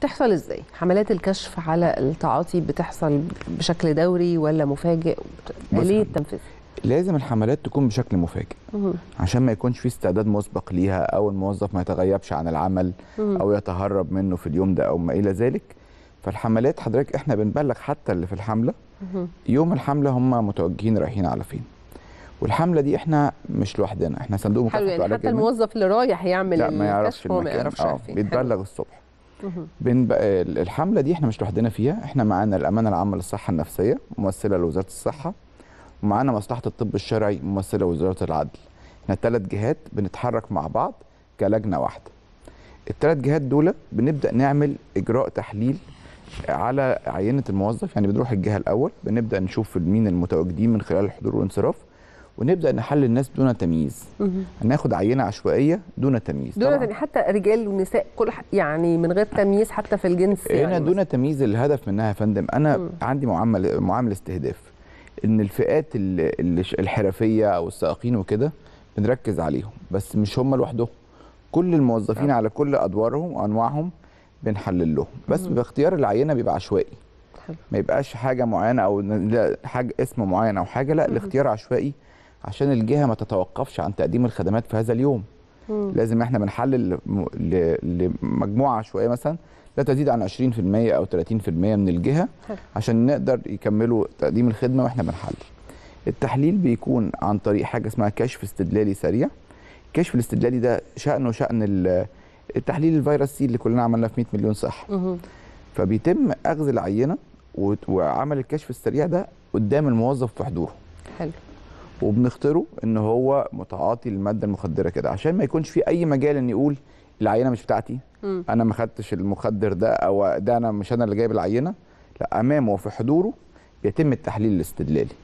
بتحصل ازاي حملات الكشف على التعاطي بتحصل بشكل دوري ولا مفاجئ ليه التنفيذ لازم الحملات تكون بشكل مفاجئ عشان ما يكونش في استعداد مسبق ليها او الموظف ما يتغيبش عن العمل او يتهرب منه في اليوم ده او ما الى ذلك فالحملات حضرتك احنا بنبلغ حتى اللي في الحمله يوم الحمله هم متوجهين رايحين على فين والحمله دي احنا مش لوحدنا احنا صندوق مكافحه حلو يعني حتى الموظف اللي رايح يعمل لا ما يعرفش هو ما يعرفش آه، بيتبلغ الصبح الحمله دي احنا مش لوحدنا فيها احنا معانا الامانه العامه للصحه النفسيه ممثله لوزاره الصحه ومعانا مصلحه الطب الشرعي ممثله وزاره العدل احنا ثلاث جهات بنتحرك مع بعض كلجنه واحده الثلاث جهات دول بنبدا نعمل اجراء تحليل على عينه الموظف يعني بنروح الجهه الاول بنبدا نشوف مين المتواجدين من خلال الحضور والانصراف ونبدا نحلل الناس دون تمييز هناخد عينه عشوائيه دون تمييز دون طبعا. حتى رجال ونساء كل يعني من غير تمييز حتى في الجنس يعني هنا يعني دون تمييز الهدف منها يا فندم انا مم. عندي معامل معامل استهداف ان الفئات الحرفيه او السائقين وكده بنركز عليهم بس مش هم لوحدهم كل الموظفين على كل ادوارهم وانواعهم بنحلل لهم بس باختيار العينه بيبقى عشوائي ما يبقاش حاجه معينه او حاجه اسم معين او حاجه لا الاختيار عشوائي عشان الجهه ما تتوقفش عن تقديم الخدمات في هذا اليوم مم. لازم احنا بنحلل لمجموعه شويه مثلا لا تزيد عن 20% او 30% من الجهه حل. عشان نقدر يكملوا تقديم الخدمه واحنا بنحلل التحليل بيكون عن طريق حاجه اسمها كشف استدلالي سريع الكشف الاستدلالي ده شانه شان التحليل الفيروس سي اللي كلنا عملناه في 100 مليون صح مم. فبيتم اخذ العينه وعمل الكشف السريع ده قدام الموظف في حضوره حلو وبنختاره ان هو متعاطي للماده المخدره كده عشان ما يكونش في اي مجال ان يقول العينه مش بتاعتي م. انا ما خدتش المخدر ده او ده انا مش انا اللي جايب العينه لا امامه وفي حضوره بيتم التحليل الاستدلالي